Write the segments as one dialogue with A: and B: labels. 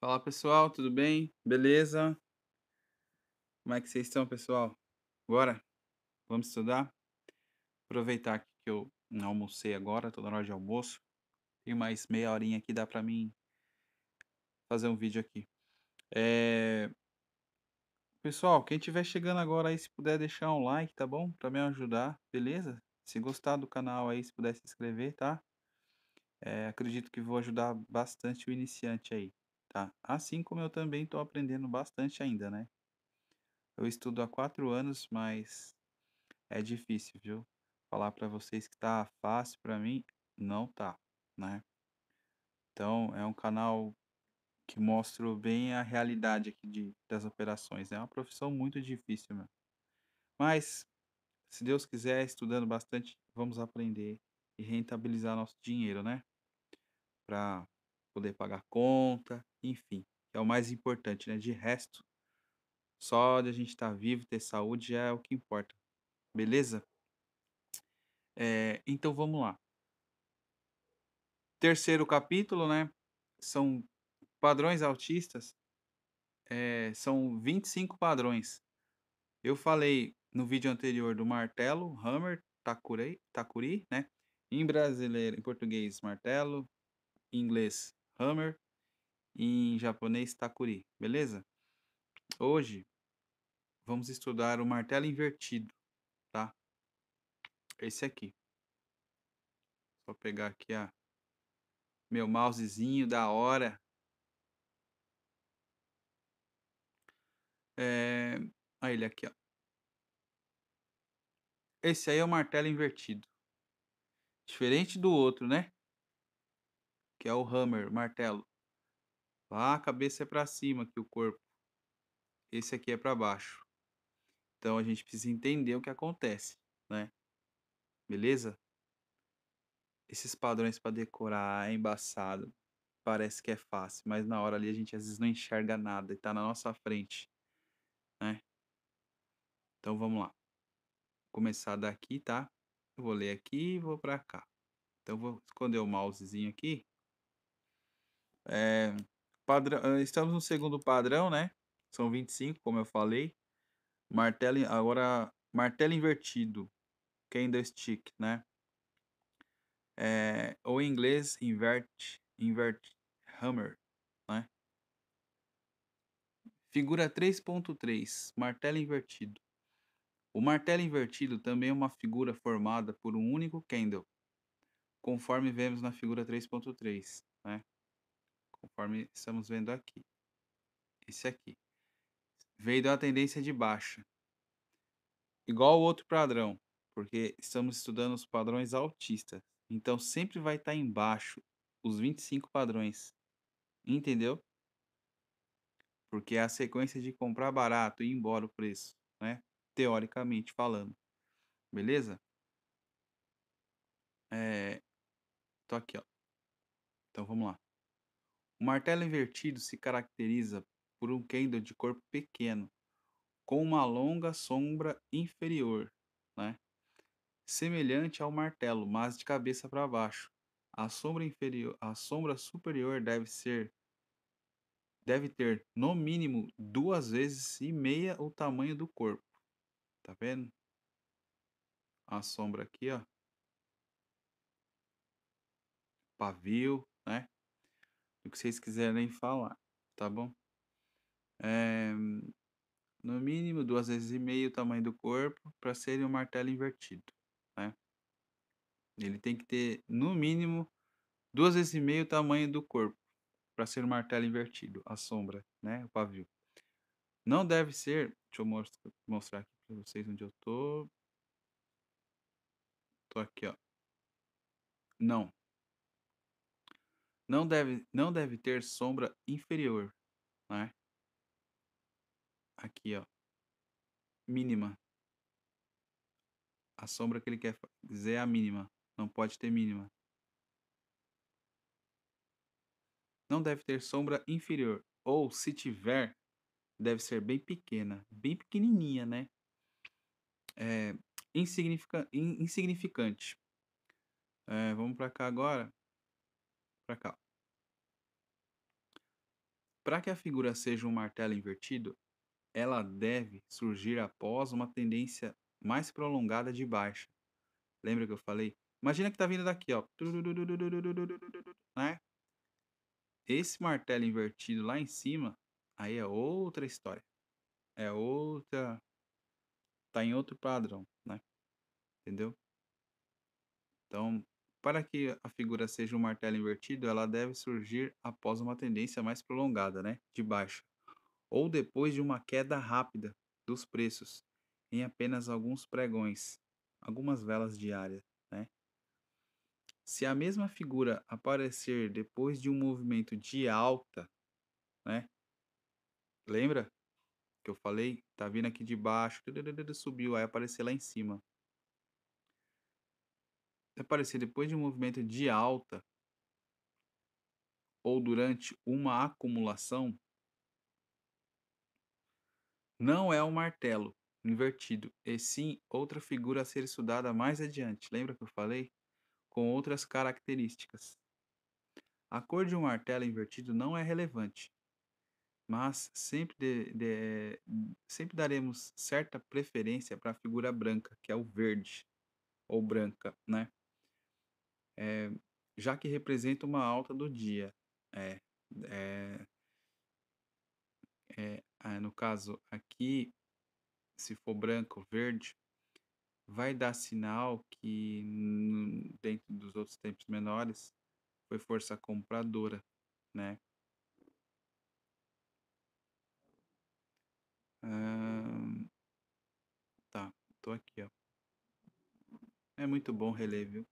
A: Fala pessoal, tudo bem? Beleza? Como é que vocês estão, pessoal? Bora? Vamos estudar? Aproveitar que eu almocei agora, tô na hora de almoço. Tem mais meia horinha aqui, dá pra mim fazer um vídeo aqui. É... Pessoal, quem estiver chegando agora aí, se puder deixar um like, tá bom? Pra me ajudar, beleza? Se gostar do canal aí, se puder se inscrever, tá? É, acredito que vou ajudar bastante o iniciante aí, tá? Assim como eu também estou aprendendo bastante ainda, né? Eu estudo há quatro anos, mas é difícil, viu? Falar para vocês que tá fácil para mim, não tá, né? Então é um canal que mostra bem a realidade aqui de, das operações. Né? É uma profissão muito difícil, meu. Mas se Deus quiser, estudando bastante, vamos aprender e rentabilizar nosso dinheiro, né? para poder pagar conta, enfim, que é o mais importante, né? De resto, só de a gente estar tá vivo, ter saúde é o que importa, beleza? É, então vamos lá. Terceiro capítulo, né? São padrões autistas. É, são 25 padrões. Eu falei no vídeo anterior do martelo, hammer, takuri, takuri né? Em brasileiro, em português, martelo, em inglês hammer, em japonês takuri, beleza? Hoje vamos estudar o martelo invertido, tá? Esse aqui. Vou pegar aqui a meu mousezinho da hora. É, ele aqui, ó. Esse aí é o martelo invertido. Diferente do outro, né? que é o hammer, martelo. Lá a cabeça é para cima que o corpo. Esse aqui é para baixo. Então a gente precisa entender o que acontece, né? Beleza? Esses padrões para decorar é embaçado. Parece que é fácil, mas na hora ali a gente às vezes não enxerga nada e tá na nossa frente, né? Então vamos lá. Vou começar daqui, tá? Eu vou ler aqui e vou para cá. Então vou esconder o mousezinho aqui é, padrão, estamos no segundo padrão, né? São 25, como eu falei. Martelo, agora, martelo invertido. Candlestick, né? É, ou em inglês, invert, invert hammer, né? Figura 3.3, martelo invertido. O martelo invertido também é uma figura formada por um único candle, conforme vemos na figura 3.3, né? conforme estamos vendo aqui. Esse aqui. Veio de uma tendência de baixa. Igual o outro padrão, porque estamos estudando os padrões autistas. Então sempre vai estar tá embaixo os 25 padrões. Entendeu? Porque é a sequência de comprar barato e ir embora o preço, né? Teoricamente falando. Beleza? É... Tô aqui, ó. Então vamos lá. O martelo invertido se caracteriza por um Kendall de corpo pequeno, com uma longa sombra inferior, né? semelhante ao martelo, mas de cabeça para baixo. A sombra inferior, a sombra superior deve ser deve ter no mínimo duas vezes e meia o tamanho do corpo. Tá vendo? A sombra aqui, ó. Pavio, né? do que vocês quiserem falar, tá bom? É, no mínimo duas vezes e meio o tamanho do corpo para serem um martelo invertido, né? Ele tem que ter no mínimo duas vezes e meio o tamanho do corpo para ser um martelo invertido, a sombra, né, o pavio. Não deve ser, deixa eu mostrar, mostrar aqui para vocês onde eu tô. Tô aqui, ó. Não, não deve, não deve ter sombra inferior, né? Aqui, ó. Mínima. A sombra que ele quer dizer é a mínima. Não pode ter mínima. Não deve ter sombra inferior. Ou, se tiver, deve ser bem pequena. Bem pequenininha, né? É, insignificante. É, vamos para cá agora para cá. Para que a figura seja um martelo invertido, ela deve surgir após uma tendência mais prolongada de baixa. Lembra que eu falei? Imagina que está vindo daqui, ó. Né? Esse martelo invertido lá em cima, aí é outra história. É outra. Tá em outro padrão, né? Entendeu? Então, para que a figura seja um martelo invertido, ela deve surgir após uma tendência mais prolongada, né, de baixa, ou depois de uma queda rápida dos preços em apenas alguns pregões, algumas velas diárias, né? Se a mesma figura aparecer depois de um movimento de alta, né? Lembra que eu falei? Tá vindo aqui de baixo, subiu, aí aparecer lá em cima aparecer depois de um movimento de alta ou durante uma acumulação, não é um martelo invertido, e sim outra figura a ser estudada mais adiante. Lembra que eu falei? Com outras características. A cor de um martelo invertido não é relevante, mas sempre, de, de, sempre daremos certa preferência para a figura branca, que é o verde ou branca, né? é, já que representa uma alta do dia. É, é, é, no caso aqui, se for branco, ou verde, vai dar sinal que dentro dos outros tempos menores foi força compradora, né? tá, tô aqui, ó. É muito bom relevo viu?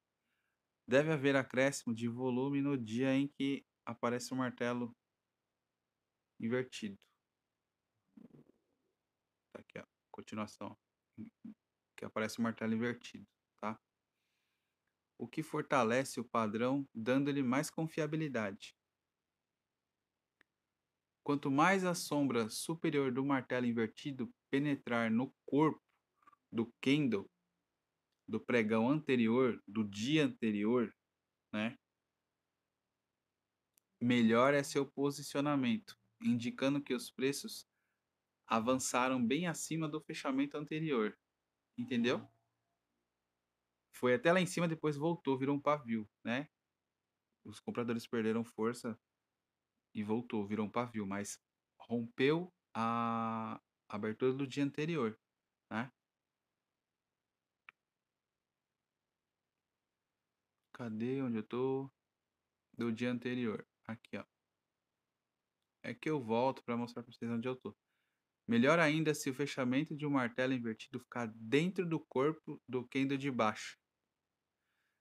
A: Deve haver acréscimo de volume no dia em que aparece o um martelo invertido. Tá aqui, ó. Continuação. Que aparece o um martelo invertido, tá? O que fortalece o padrão, dando-lhe mais confiabilidade. Quanto mais a sombra superior do martelo invertido penetrar no corpo do Kendall, do pregão anterior, do dia anterior, né? Melhor é seu posicionamento, indicando que os preços avançaram bem acima do fechamento anterior. Entendeu? Uhum. Foi até lá em cima, depois voltou, virou um pavio, né? Os compradores perderam força e voltou, virou um pavio, mas rompeu a abertura do dia anterior, né? Cadê onde eu tô? Do dia anterior. Aqui, ó. É que eu volto para mostrar para vocês onde eu tô. Melhor ainda se o fechamento de um martelo invertido ficar dentro do corpo do Kendo de baixo.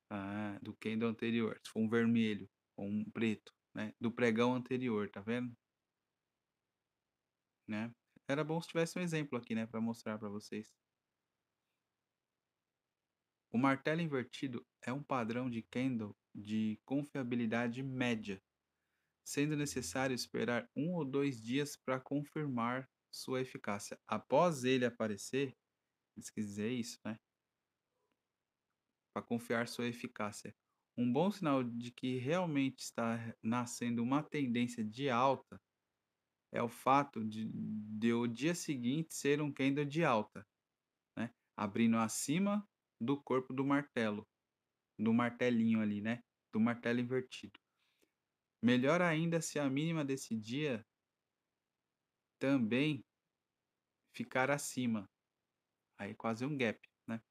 A: Ah, do Kendo anterior. Se for um vermelho ou um preto, né? Do pregão anterior, tá vendo? Né? Era bom se tivesse um exemplo aqui, né? Para mostrar para vocês. O martelo invertido é um padrão de candle de confiabilidade média, sendo necessário esperar um ou dois dias para confirmar sua eficácia. Após ele aparecer, se quiser dizer isso, né? Para confiar sua eficácia. Um bom sinal de que realmente está nascendo uma tendência de alta é o fato de, de o dia seguinte ser um candle de alta, né? abrindo acima do corpo do martelo, do martelinho ali, né? Do martelo invertido. Melhor ainda se a mínima desse dia também ficar acima. Aí quase um gap, né?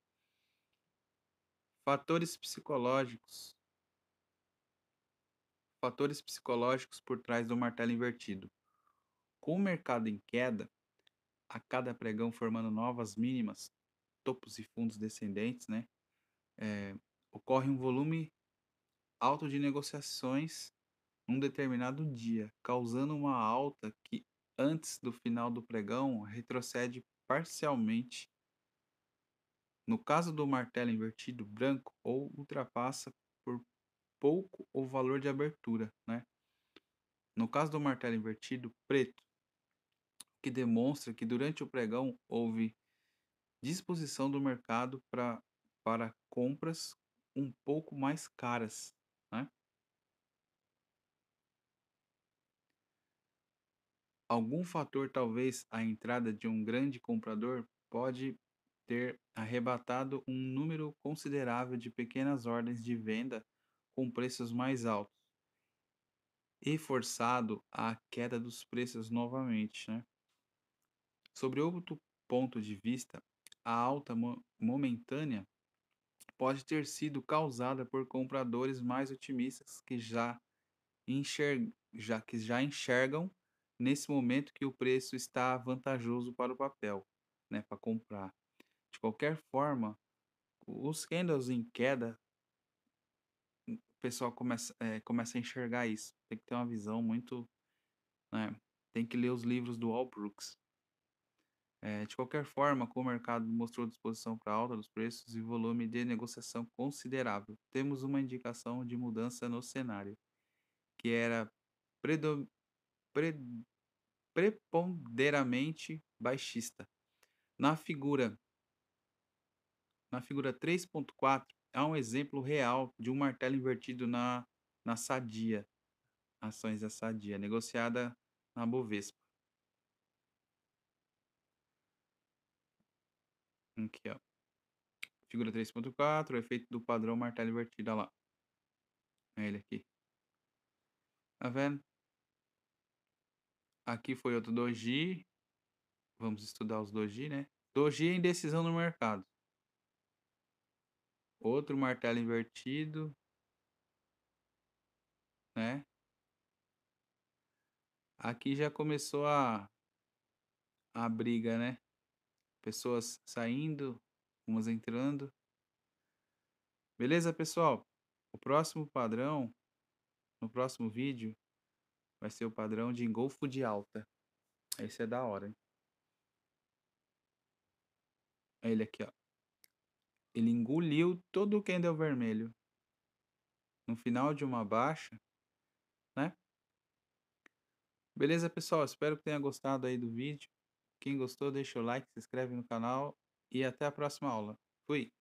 A: Fatores psicológicos. Fatores psicológicos por trás do martelo invertido. Com o mercado em queda, a cada pregão formando novas mínimas, topos e fundos descendentes, né, é, ocorre um volume alto de negociações num determinado dia, causando uma alta que antes do final do pregão retrocede parcialmente. No caso do martelo invertido branco, ou ultrapassa por pouco o valor de abertura, né? No caso do martelo invertido preto, que demonstra que durante o pregão houve disposição do mercado pra, para compras um pouco mais caras. Né? Algum fator, talvez a entrada de um grande comprador, pode ter arrebatado um número considerável de pequenas ordens de venda com preços mais altos e forçado a queda dos preços novamente. Né? Sobre outro ponto de vista, a alta momentânea pode ter sido causada por compradores mais otimistas que já, já, que já enxergam nesse momento que o preço está vantajoso para o papel, né, para comprar. De qualquer forma, os candles em queda, o pessoal começa, é, começa a enxergar isso. Tem que ter uma visão muito. Né, tem que ler os livros do Al Brooks. É, de qualquer forma, com o mercado mostrou disposição para alta dos preços e volume de negociação considerável, temos uma indicação de mudança no cenário, que era predom... pre... preponderamente baixista. Na figura na figura 3.4 há um exemplo real de um martelo invertido na, na Sadia, ações da Sadia, negociada na Bovespa. Aqui, ó. Figura 3.4, efeito do padrão martelo invertido, olha lá. É ele aqui. Tá vendo? Aqui foi outro doji. Vamos estudar os doji, né? Doji é indecisão no mercado. Outro martelo invertido. Né? Aqui já começou a a briga, né? pessoas saindo, umas entrando. Beleza, pessoal? O próximo padrão, no próximo vídeo, vai ser o padrão de engolfo de alta. Esse é da hora, hein? É ele aqui, ó. Ele engoliu todo o candle vermelho. No final de uma baixa, né? Beleza, pessoal? Espero que tenha gostado aí do vídeo. Quem gostou, deixa o like, se inscreve no canal e até a próxima aula. Fui!